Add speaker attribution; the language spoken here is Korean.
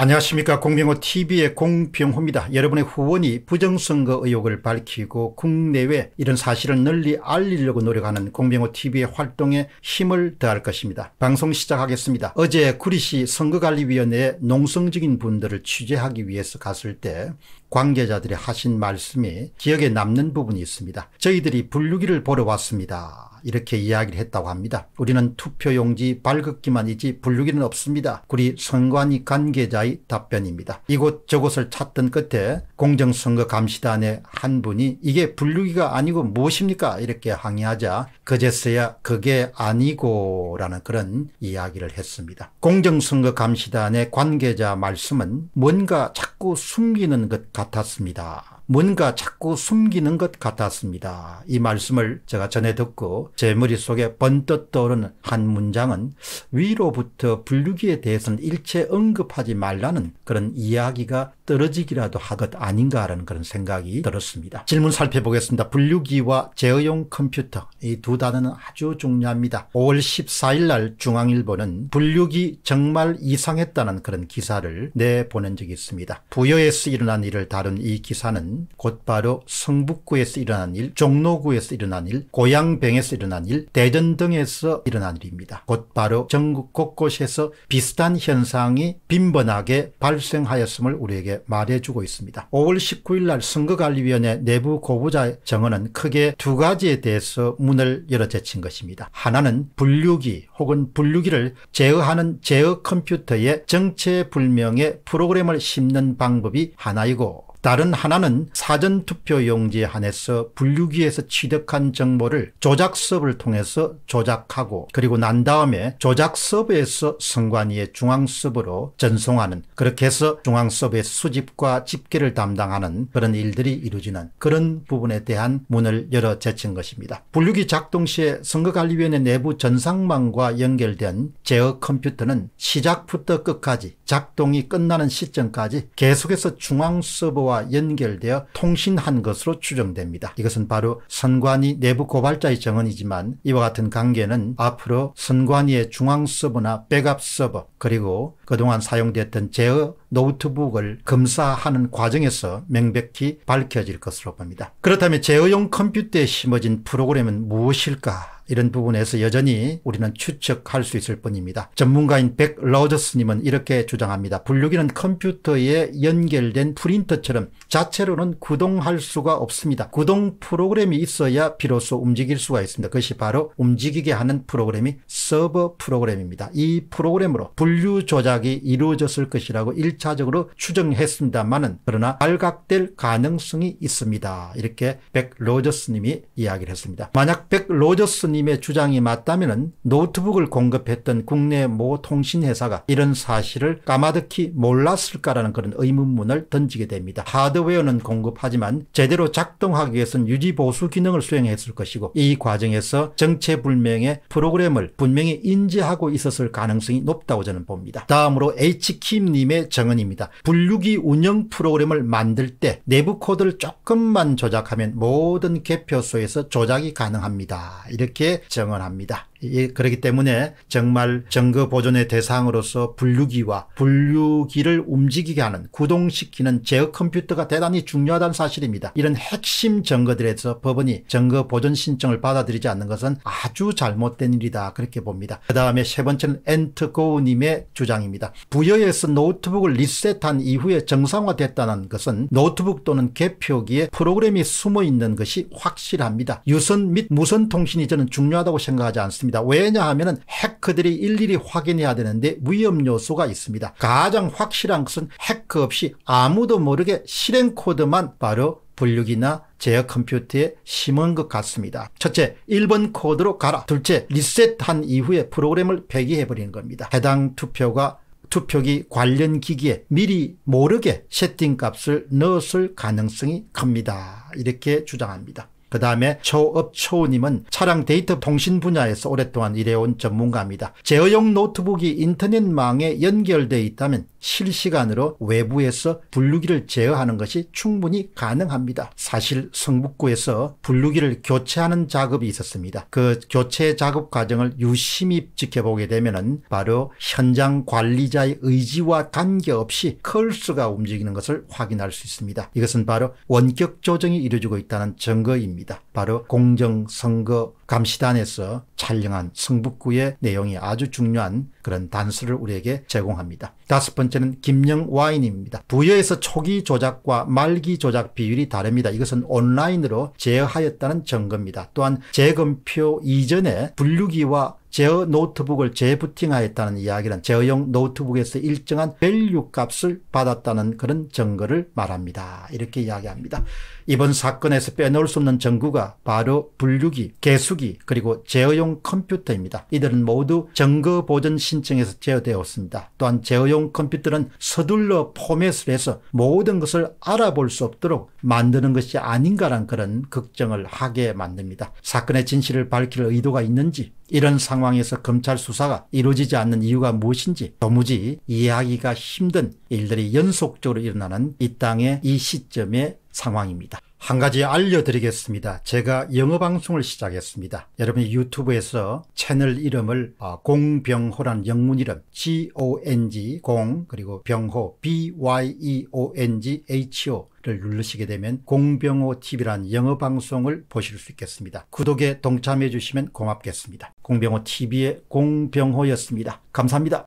Speaker 1: 안녕하십니까. 공병호 TV의 공병호입니다. 여러분의 후원이 부정선거 의혹을 밝히고 국내외 이런 사실을 널리 알리려고 노력하는 공병호 TV의 활동에 힘을 더할 것입니다. 방송 시작하겠습니다. 어제 구리시 선거관리위원회에 농성적인 분들을 취재하기 위해서 갔을 때 관계자들이 하신 말씀이 기억에 남는 부분이 있습니다. 저희들이 분류기를 보러 왔습니다. 이렇게 이야기를 했다고 합니다. 우리는 투표용지 발급기만 이지 분류기는 없습니다. 우리 선관위 관계자의 답변입니다. 이곳 저곳을 찾던 끝에 공정선거감시단의 한 분이 이게 분류기가 아니고 무엇입니까? 이렇게 항의하자 그제서야 그게 아니고 라는 그런 이야기를 했습니다. 공정선거감시단의 관계자 말씀은 뭔가 자 자꾸 숨기는 것 같았습니다. 뭔가 자꾸 숨기는 것 같았습니다. 이 말씀을 제가 전해 듣고 제 머릿속에 번뜩 떠오르는 한 문장은 위로부터 분류기에 대해서는 일체 언급하지 말라는 그런 이야기가 떨어지기라도 하것 아닌가라는 그런 생각이 들었습니다. 질문 살펴보겠습니다. 분류기와 제어용 컴퓨터 이 두 단어는 아주 중요합니다. 5월 14일 날 중앙일보는 분류기 정말 이상했다는 그런 기사를 내보낸 적이 있습니다. 부여에서 일어난 일을 다룬 이 기사는 곧바로 성북구에서 일어난 일, 종로구에서 일어난 일, 고양병에서 일어난 일, 대전 등에서 일어난 일입니다. 곧바로 전국 곳곳에서 비슷한 현상이 빈번하게 발생하였음을 우리에게 말해주고 있습니다. 5월 19일 날 선거관리위원회 내부 고부자 정언은 크게 두 가지에 대해서 문을 열어제친 것입니다. 하나는 분류기 혹은 분류기를 제어하는 제어 컴퓨터에 정체불명의 프로그램을 심는 방법이 하나이고 다른 하나는 사전투표용지에 한해서 분류기에서 취득한 정보를 조작서업을 통해서 조작하고 그리고 난 다음에 조작서업에서 선관위의 중앙서으로 전송하는 그렇게 해서 중앙서업의 수집과 집계를 담당하는 그런 일들이 이루어지는 그런 부분에 대한 문을 열어 제친 것입니다. 분류기 작동 시에 선거관리위원회 내부 전상망과 연결된 제어 컴퓨터는 시작부터 끝까지 작동이 끝나는 시점까지 계속해서 중앙서브와 정보와 연결되어 통신한 것으로 추정됩니다. 이것은 바로 선관위 내부 고발자의 정언이지만 이와 같은 관계는 앞으로 선관위의 중앙 서버나 백업 서버 그리고 그동안 사용됐던 제어 노트북을 검사하는 과정에서 명백히 밝혀질 것으로 봅니다. 그렇다면 제어용 컴퓨터에 심어진 프로그램은 무엇일까? 이런 부분에서 여전히 우리는 추측할 수 있을 뿐입니다. 전문가인 백 러저스님은 이렇게 주장합니다. 분류기는 컴퓨터에 연결된 프린터처럼 자체로는 구동할 수가 없습니다. 구동 프로그램이 있어야 비로소 움직일 수가 있습니다. 그것이 바로 움직이게 하는 프로그램이 서버 프로그램입니다. 이 프로그램으로 분류 조작 계약이 이루어졌을 것이라고 1차적으로 추정했습니다만은 그러나 발각될 가능성이 있습니다. 이렇게 백 로저스님이 이야기를 했습니다. 만약 백 로저스님의 주장이 맞다면 노트북을 공급했던 국내 모 통신회사가 이런 사실을 까마득히 몰랐을까라는 그런 의문문을 던지게 됩니다. 하드웨어는 공급하지만 제대로 작동하기 위해서는 유지보수 기능을 수행했을 것이고 이 과정에서 정체불명의 프로그램을 분명히 인지하고 있었을 가능성이 높다고 저는 봅니다. 다음 다음으로 H킴님의 정언입니다. 분류기 운영 프로그램을 만들 때 내부 코드를 조금만 조작하면 모든 개표소에서 조작이 가능합니다. 이렇게 정언합니다. 그렇기 때문에 정말 정거 보존의 대상으로서 분류기와 분류기를 움직이게 하는 구동시키는 제어 컴퓨터가 대단히 중요하다는 사실입니다. 이런 핵심 정거들에서 법원이 정거 보존 신청을 받아들이지 않는 것은 아주 잘못된 일이다 그렇게 봅니다. 그 다음에 세 번째는 엔트고우님의 주장입니다. 부여에서 노트북을 리셋한 이후에 정상화됐다는 것은 노트북 또는 개표기에 프로그램이 숨어있는 것이 확실합니다. 유선 및 무선 통신이 저는 중요하다고 생각하지 않습니다. 않습니다. 왜냐하면 해커들이 일일이 확인해야 되는데 위험 요소가 있습니다. 가장 확실한 것은 해커 없이 아무도 모르게 실행 코드만 바로 분류기나 제어 컴퓨터에 심은 것 같습니다. 첫째, 1번 코드로 가라. 둘째, 리셋한 이후에 프로그램을 폐기해버리는 겁니다. 해당 투표가 투표기 관련 기기에 미리 모르게 세팅값을 넣었을 가능성이 큽니다. 이렇게 주장합니다. 그 다음에 초업 초우님은 차량 데이터 통신 분야에서 오랫동안 일해온 전문가입니다. 제어용 노트북이 인터넷망에 연결돼 있다면 실시간으로 외부에서 분류기를 제어하는 것이 충분히 가능합니다. 사실 성북구에서 분류기를 교체하는 작업이 있었습니다. 그 교체 작업 과정을 유심히 지켜보게 되면 바로 현장 관리자의 의지와 관계없이 컬스가 움직이는 것을 확인할 수 있습니다. 이것은 바로 원격 조정이 이루어지고 있다는 증거입니다. 바로 공정선거 감시단에서 촬영한 승북구의 내용이 아주 중요한 그런 단서를 우리에게 제공합니다. 다섯 번째는 김영 와인입니다. 부여에서 초기 조작과 말기 조작 비율이 다릅니다. 이것은 온라인으로 제어하였다는 증거입니다. 또한 재검표 이전에 분류기와 제어 노트북을 재부팅하였다는 이야기는 제어용 노트북에서 일정한 밸류 값을 받았다는 그런 증거를 말합니다. 이렇게 이야기합니다. 이번 사건에서 빼놓을 수 없는 전구가 바로 분류기, 개수기, 그리고 제어용 컴퓨터입니다. 이들은 모두 증거 보전 신청에서 제어되었습니다. 또한 제어용 컴퓨터는 서둘러 포맷을 해서 모든 것을 알아볼 수 없도록 만드는 것이 아닌가란 그런 걱정을 하게 만듭니다. 사건의 진실을 밝힐 의도가 있는지 이런 상황에서 검찰 수사가 이루어지지 않는 이유가 무엇인지 도무지 이해하기가 힘든 일들이 연속적으로 일어나는 이 땅의 이 시점의 상황입니다. 한 가지 알려드리겠습니다. 제가 영어 방송을 시작했습니다. 여러분이 유튜브에서 채널 이름을 어, 공병호라는 영문 이름 G-O-N-G 공 그리고 병호 B-Y-E-O-N-G H-O 를 누르시게 되면 공병호 TV란 영어 방송을 보실 수 있겠습니다. 구독에 동참해 주시면 고맙겠습니다. 공병호 TV의 공병호였습니다. 감사합니다.